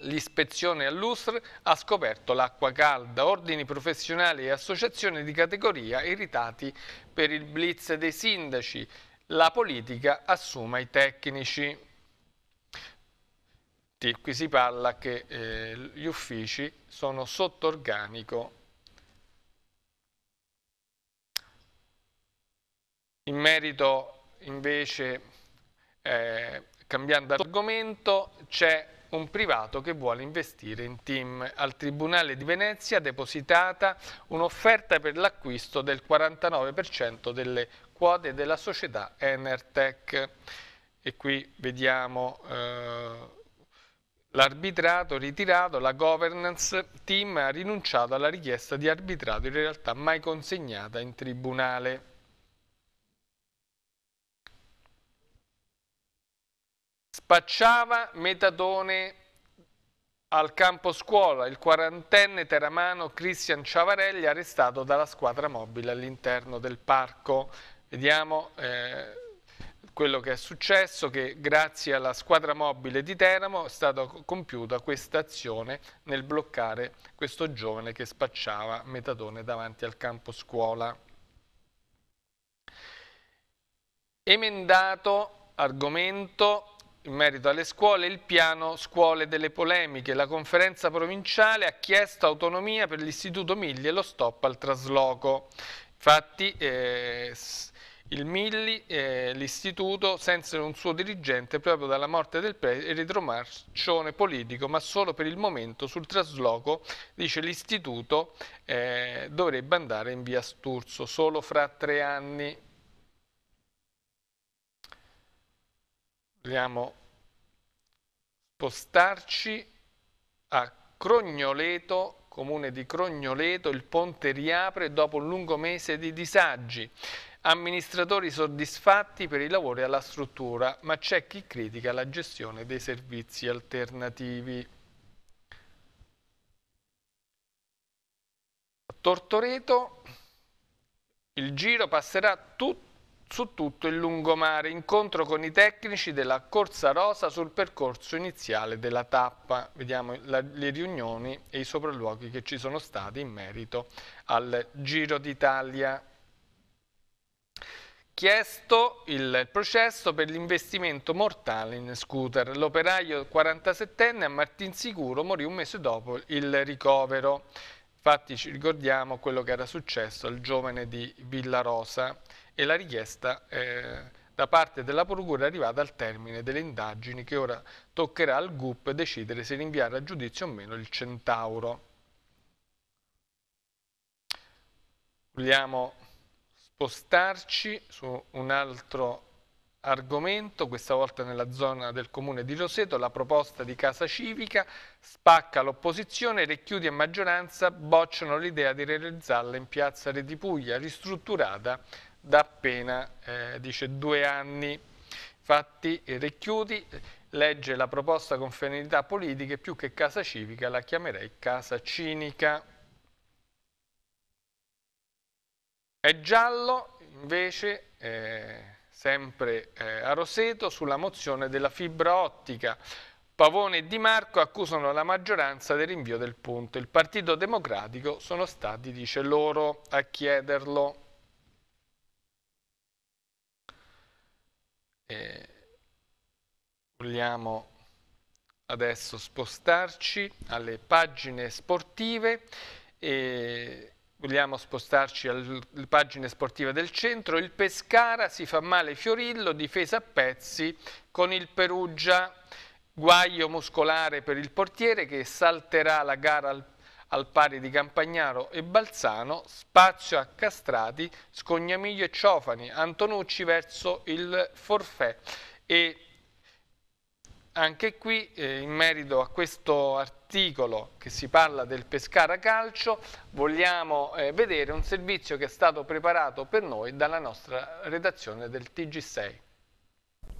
L'ispezione all'USR ha scoperto l'acqua calda, ordini professionali e associazioni di categoria irritati per il blitz dei sindaci. La politica assuma i tecnici. Qui si parla che eh, gli uffici sono sotto organico In merito invece, eh, cambiando argomento, c'è un privato che vuole investire in team. Al Tribunale di Venezia è depositata un'offerta per l'acquisto del 49% delle quote della società Enertech. E qui vediamo eh, l'arbitrato ritirato, la governance team ha rinunciato alla richiesta di arbitrato in realtà mai consegnata in tribunale. Spacciava metadone al campo scuola il quarantenne teramano Cristian Ciavarelli arrestato dalla squadra mobile all'interno del parco. Vediamo eh, quello che è successo, che grazie alla squadra mobile di Teramo è stata compiuta questa azione nel bloccare questo giovane che spacciava metadone davanti al campo scuola. Emendato argomento in merito alle scuole, il piano Scuole delle Polemiche. La conferenza provinciale ha chiesto autonomia per l'Istituto Milli e lo stop al trasloco. Infatti eh, il Milli, eh, l'istituto, senza un suo dirigente proprio dalla morte del prete, ritromarcione politico, ma solo per il momento sul trasloco, dice l'istituto, eh, dovrebbe andare in via Sturzo solo fra tre anni. dobbiamo spostarci a Crognoleto, comune di Crognoleto, il ponte riapre dopo un lungo mese di disagi. Amministratori soddisfatti per i lavori alla struttura, ma c'è chi critica la gestione dei servizi alternativi. A Tortoreto il giro passerà tutto su tutto il lungomare, incontro con i tecnici della Corsa Rosa sul percorso iniziale della tappa. Vediamo la, le riunioni e i sopralluoghi che ci sono stati in merito al Giro d'Italia. Chiesto il processo per l'investimento mortale in scooter. L'operaio 47enne a Martinsicuro morì un mese dopo il ricovero. Infatti ci ricordiamo quello che era successo al giovane di Villa Rosa e la richiesta eh, da parte della Procura è arrivata al termine delle indagini che ora toccherà al GUP decidere se rinviare a giudizio o meno il Centauro. Vogliamo spostarci su un altro argomento, questa volta nella zona del comune di Roseto, la proposta di Casa Civica spacca l'opposizione, Recchiudi e maggioranza bocciano l'idea di realizzarla in piazza Re di Puglia, ristrutturata da appena eh, dice, due anni. Infatti Recchiuti legge la proposta con finalità politiche più che casa civica, la chiamerei casa cinica. È giallo invece, eh, sempre eh, a Roseto, sulla mozione della fibra ottica. Pavone e Di Marco accusano la maggioranza del rinvio del punto. Il Partito Democratico sono stati, dice loro, a chiederlo. E vogliamo adesso spostarci alle pagine sportive e vogliamo spostarci alle pagine sportive del centro. Il Pescara si fa male Fiorillo, difesa a pezzi con il Perugia. Guaio muscolare per il portiere che salterà la gara al al pari di Campagnaro e Balzano, spazio a Castrati, Scognamiglio e Ciofani, Antonucci verso il forfè e anche qui eh, in merito a questo articolo che si parla del Pescara Calcio vogliamo eh, vedere un servizio che è stato preparato per noi dalla nostra redazione del TG6.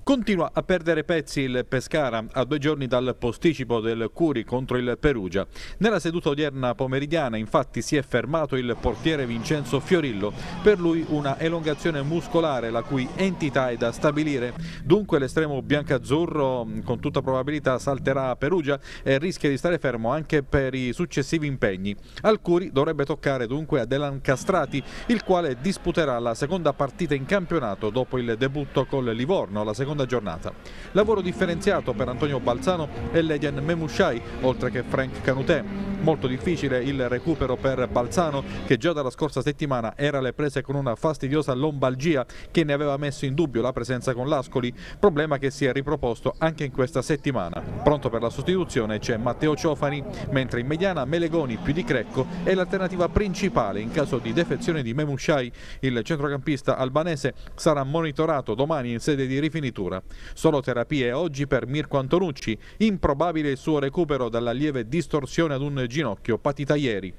Continua a perdere pezzi il Pescara a due giorni dal posticipo del Curi contro il Perugia. Nella seduta odierna pomeridiana infatti si è fermato il portiere Vincenzo Fiorillo, per lui una elongazione muscolare la cui entità è da stabilire. Dunque l'estremo biancazzurro con tutta probabilità salterà a Perugia e rischia di stare fermo anche per i successivi impegni. Al Curi dovrebbe toccare dunque Adelan Castrati, il quale disputerà la seconda partita in campionato dopo il debutto col Livorno, la seconda seconda giornata. Lavoro differenziato per Antonio Balzano e Ledian Memushai, oltre che Frank Canutè. Molto difficile il recupero per Balzano che già dalla scorsa settimana era alle prese con una fastidiosa lombalgia che ne aveva messo in dubbio la presenza con l'Ascoli, problema che si è riproposto anche in questa settimana. Pronto per la sostituzione c'è Matteo Ciofani, mentre in mediana Melegoni più di Crecco è l'alternativa principale in caso di defezione di Memushai. Il centrocampista albanese sarà monitorato domani in sede di rifinitura misura. Solo terapie oggi per Mirko Antonucci, improbabile il suo recupero dalla lieve distorsione ad un ginocchio patita ieri.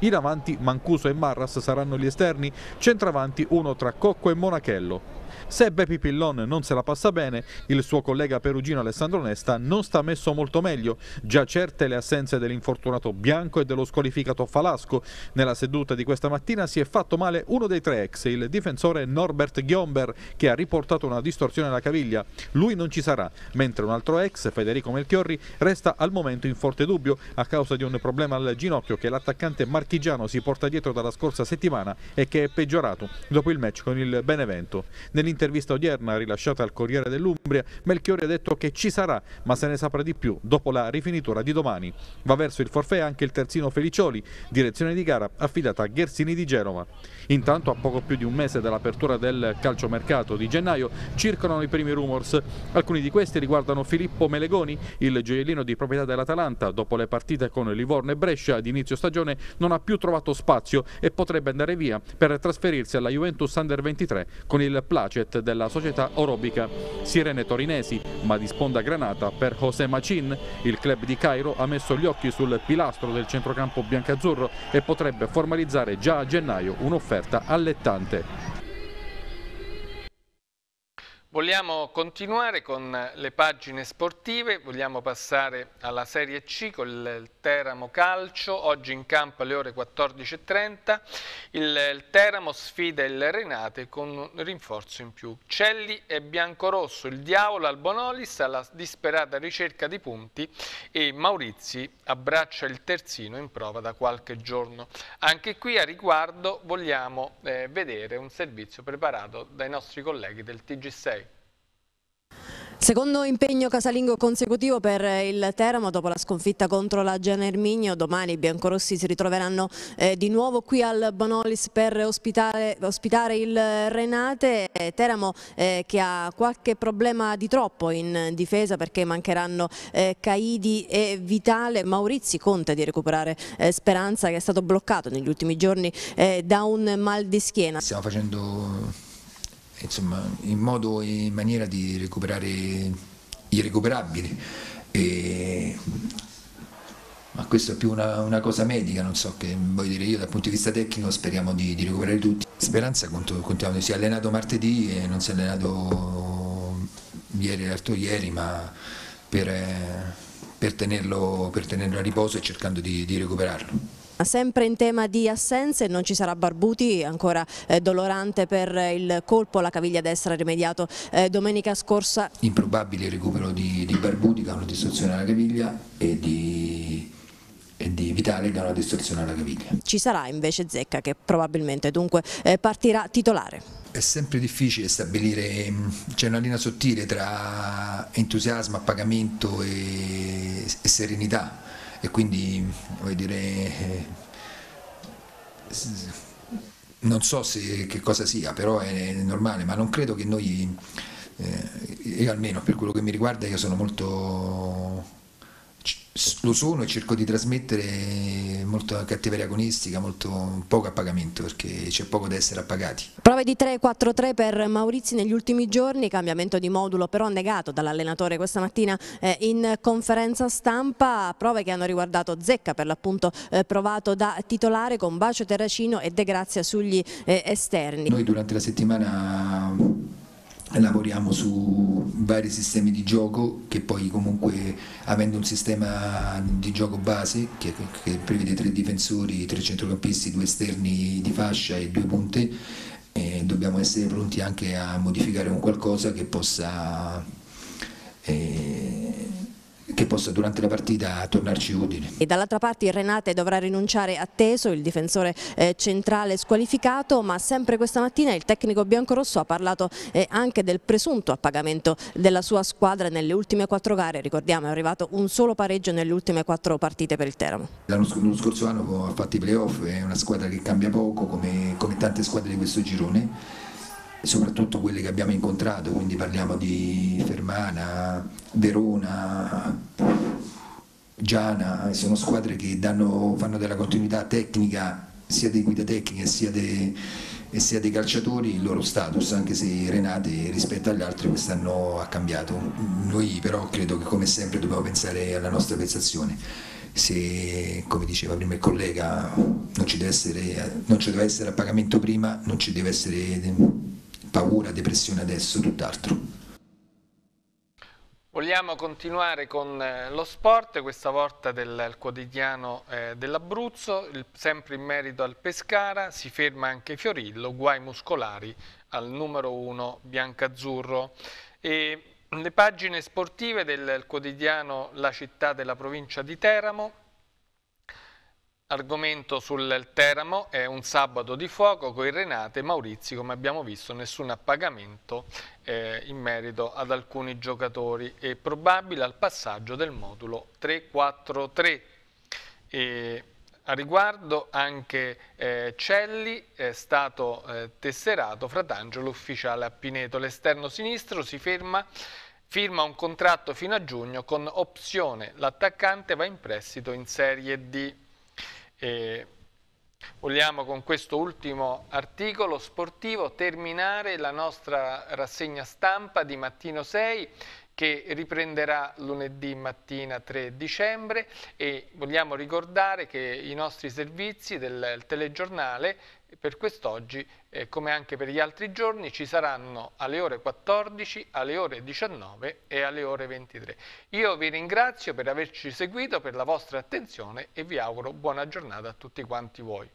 In avanti Mancuso e Marras saranno gli esterni, centravanti uno tra Cocco e Monachello. Se Beppi Pillon non se la passa bene, il suo collega perugino Alessandro Nesta non sta messo molto meglio, già certe le assenze dell'infortunato Bianco e dello squalificato Falasco. Nella seduta di questa mattina si è fatto male uno dei tre ex, il difensore Norbert Ghiomber, che ha riportato una distorsione alla caviglia. Lui non ci sarà, mentre un altro ex, Federico Melchiorri, resta al momento in forte dubbio a causa di un problema al ginocchio che l'attaccante marchigiano si porta dietro dalla scorsa settimana e che è peggiorato dopo il match con il Benevento. Nell'interno Nell'intervista odierna rilasciata al Corriere dell'Umbria, Melchiori ha detto che ci sarà, ma se ne saprà di più dopo la rifinitura di domani. Va verso il forfè anche il terzino Felicioli, direzione di gara affidata a Ghersini di Genova. Intanto, a poco più di un mese dall'apertura del calciomercato di gennaio, circolano i primi rumors. Alcuni di questi riguardano Filippo Melegoni, il gioiellino di proprietà dell'Atalanta, dopo le partite con Livorno e Brescia ad inizio stagione non ha più trovato spazio e potrebbe andare via per trasferirsi alla Juventus Under 23 con il Placet basket della società aerobica Sirene Torinesi, ma di sponda granata per José Macin. Il club di Cairo ha messo gli occhi sul pilastro del centrocampo biancazzurro e potrebbe formalizzare già a gennaio un'offerta allettante. Vogliamo continuare con le pagine sportive, vogliamo passare alla Serie C con il Teramo Calcio, oggi in campo alle ore 14.30, il Teramo sfida il Renate con un rinforzo in più. Celli e Biancorosso, il diavolo al Bonolis alla disperata ricerca di punti e Maurizi abbraccia il terzino in prova da qualche giorno. Anche qui a riguardo vogliamo eh, vedere un servizio preparato dai nostri colleghi del TG6. Secondo impegno casalingo consecutivo per il Teramo dopo la sconfitta contro la Gianerminio, domani i biancorossi si ritroveranno eh, di nuovo qui al Bonolis per ospitare, ospitare il Renate. Eh, Teramo eh, che ha qualche problema di troppo in difesa perché mancheranno eh, Caidi e Vitale. Maurizi conta di recuperare eh, Speranza che è stato bloccato negli ultimi giorni eh, da un mal di schiena. Stiamo facendo insomma, in modo e in maniera di recuperare i recuperabili. E, ma questo è più una, una, cosa medica, non so che voglio dire io dal punto di vista tecnico speriamo di, di recuperare tutti. Speranza continuiamo, si è allenato martedì e non si è allenato ieri e l'altro ieri, ma per, per, tenerlo, per, tenerlo, a riposo e cercando di, di recuperarlo. Sempre in tema di assenze non ci sarà Barbuti, ancora eh, dolorante per eh, il colpo alla caviglia destra rimediato eh, domenica scorsa. Improbabile il recupero di, di, Barbuti da una distruzione alla caviglia e di, e di Vitale da una distruzione alla caviglia. Ci sarà invece Zecca che probabilmente dunque eh, partirà titolare. È sempre difficile stabilire, mm, c'è una linea sottile tra entusiasmo, appagamento e, e serenità e quindi vuoi dire, eh, non so che cosa sia, però è normale, ma non credo che noi, eh, almeno per quello che mi riguarda, io sono molto lo sono e cerco di trasmettere molta cattiveria agonistica, molto poco a pagamento perché c'è poco da essere appagati. Prove di 3-4-3 per Maurizi negli ultimi giorni, cambiamento di modulo però negato dall'allenatore questa mattina eh, in conferenza stampa, prove che hanno riguardato Zecca per l'appunto eh, provato da titolare con Bacio Terracino e De Grazia sugli eh, esterni. Noi durante la settimana lavoriamo su vari sistemi di gioco che poi comunque avendo un sistema di gioco base che, che prevede tre difensori, tre centrocampisti, due esterni di fascia e due punte, eh, dobbiamo essere pronti anche a modificare un qualcosa che possa eh, che possa durante la partita tornarci utile. E dall'altra parte Renate dovrà rinunciare a Teso, il difensore eh, centrale squalificato, ma sempre questa mattina il tecnico biancorosso ha parlato eh, anche del presunto appagamento della sua squadra nelle ultime quattro gare, ricordiamo è arrivato un solo pareggio nelle ultime quattro partite per il Teramo. L'anno scorso anno ha fatto i playoff, è una squadra che cambia poco come, come tante squadre di questo girone soprattutto quelle che abbiamo incontrato, quindi parliamo di Fermana, Verona, Giana, sono squadre che danno, fanno della continuità tecnica sia di guida tecnica sia dei, e sia dei calciatori il loro status, anche se Renate rispetto agli altri quest'anno ha cambiato. Noi però credo che come sempre dobbiamo pensare alla nostra prestazione. Se, come diceva prima il collega, non ci deve essere, non ci deve essere appagamento prima, non ci deve essere paura, depressione adesso, tutt'altro. Vogliamo continuare con eh, lo sport, questa volta del quotidiano eh, dell'Abruzzo, sempre in merito al Pescara, si ferma anche Fiorillo, guai muscolari al numero uno biancazzurro. E le pagine sportive del quotidiano La città della provincia di Teramo, Argomento sul Teramo, è un sabato di fuoco con il Renate e Maurizi, come abbiamo visto nessun appagamento eh, in merito ad alcuni giocatori e probabile al passaggio del modulo 343. E a riguardo anche eh, Celli è stato eh, tesserato Fratangelo ufficiale a Pineto, l'esterno sinistro si ferma firma un contratto fino a giugno con opzione, l'attaccante va in prestito in Serie D. E vogliamo con questo ultimo articolo sportivo terminare la nostra rassegna stampa di mattino 6 che riprenderà lunedì mattina 3 dicembre e vogliamo ricordare che i nostri servizi del telegiornale per quest'oggi, eh, come anche per gli altri giorni, ci saranno alle ore 14, alle ore 19 e alle ore 23. Io vi ringrazio per averci seguito, per la vostra attenzione e vi auguro buona giornata a tutti quanti voi.